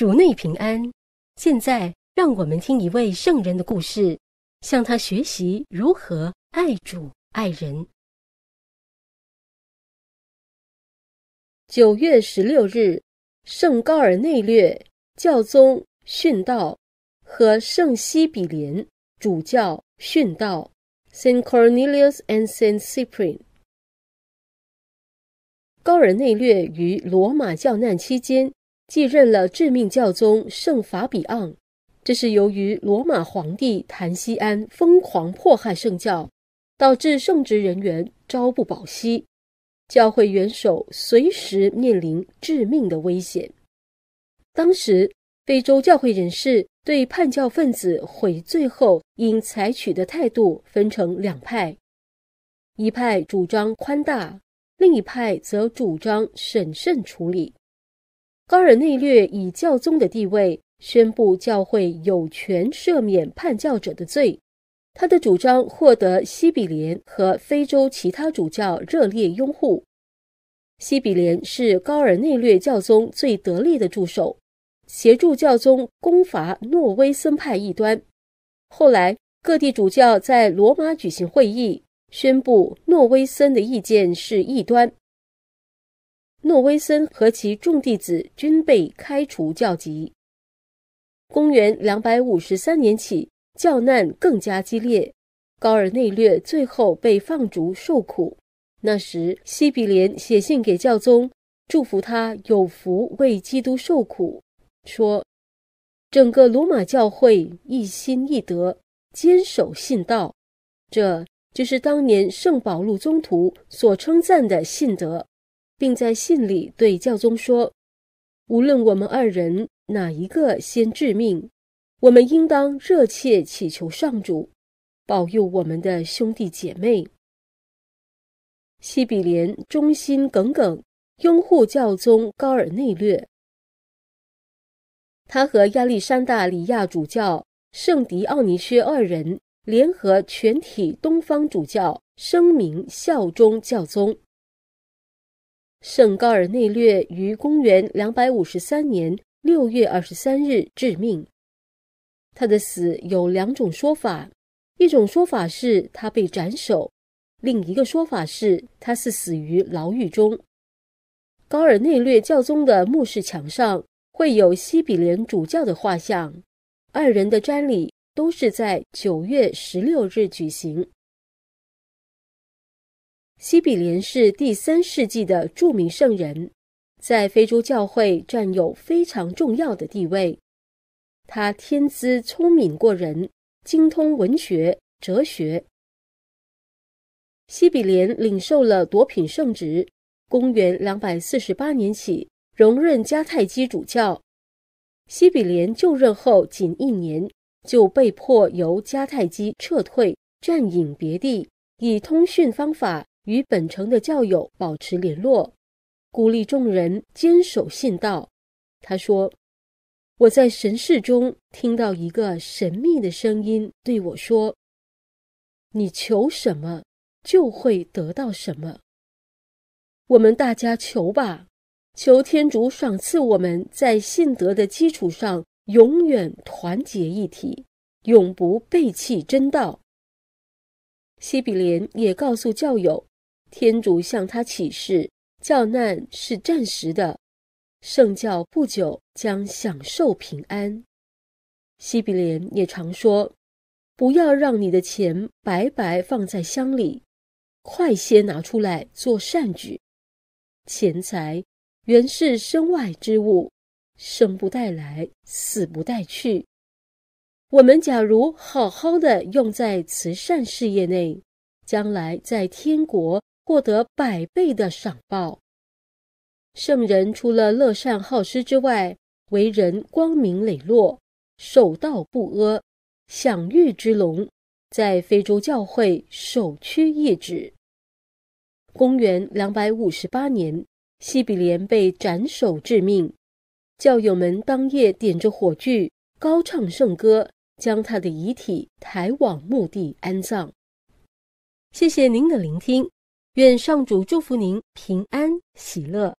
主内平安，现在让我们听一位圣人的故事，向他学习如何爱主爱人。九月十六日，圣高尔内略教宗殉道和圣西比林主教殉道。Saint Cornelius and Saint Cyprian。高尔内略于罗马教难期间。继任了致命教宗圣法比昂，这是由于罗马皇帝谭西安疯狂迫害圣教，导致圣职人员朝不保夕，教会元首随时面临致命的危险。当时，非洲教会人士对叛教分子悔罪后应采取的态度，分成两派：一派主张宽大，另一派则主张审慎处理。高尔内略以教宗的地位宣布教会有权赦免叛教者的罪，他的主张获得西比廉和非洲其他主教热烈拥护。西比廉是高尔内略教宗最得力的助手，协助教宗攻伐诺威森派异端。后来，各地主教在罗马举行会议，宣布诺威森的意见是异端。诺威森和其众弟子均被开除教籍。公元两百五十三年起，教难更加激烈。高尔内略最后被放逐受苦。那时，西比莲写信给教宗，祝福他有福为基督受苦，说：“整个罗马教会一心一德，坚守信道，这就是当年圣保禄宗徒所称赞的信德。”并在信里对教宗说：“无论我们二人哪一个先致命，我们应当热切祈求上主保佑我们的兄弟姐妹。”西比连忠心耿耿，拥护教宗高尔内略。他和亚历山大里亚主教圣迪奥尼薛二人联合全体东方主教，声明效忠教宗。圣高尔内略于公元两百五十三年六月二十三日致命。他的死有两种说法：一种说法是他被斩首；另一个说法是他是死于牢狱中。高尔内略教宗的墓室墙上会有西比连主教的画像。二人的瞻礼都是在九月十六日举行。西比莲是第三世纪的著名圣人，在非洲教会占有非常重要的地位。他天资聪明过人，精通文学、哲学。西比莲领受了夺品圣职，公元两百四十八年起，荣任迦太基主教。西比莲就任后仅一年，就被迫由迦太基撤退，占领别地，以通讯方法。与本城的教友保持联络，鼓励众人坚守信道。他说：“我在神室中听到一个神秘的声音对我说：‘你求什么，就会得到什么。’我们大家求吧，求天主赏赐我们在信德的基础上永远团结一体，永不背弃真道。”西比连也告诉教友。天主向他启示：教难是暂时的，圣教不久将享受平安。西比廉也常说：“不要让你的钱白白放在箱里，快些拿出来做善举。钱财原是身外之物，生不带来，死不带去。我们假如好好的用在慈善事业内，将来在天国。”获得百倍的赏报。圣人除了乐善好施之外，为人光明磊落，守道不阿，享誉之隆，在非洲教会首屈一指。公元两百五十八年，西比连被斩首致命，教友们当夜点着火炬，高唱圣歌，将他的遗体抬往墓地安葬。谢谢您的聆听。愿上主祝福您平安喜乐。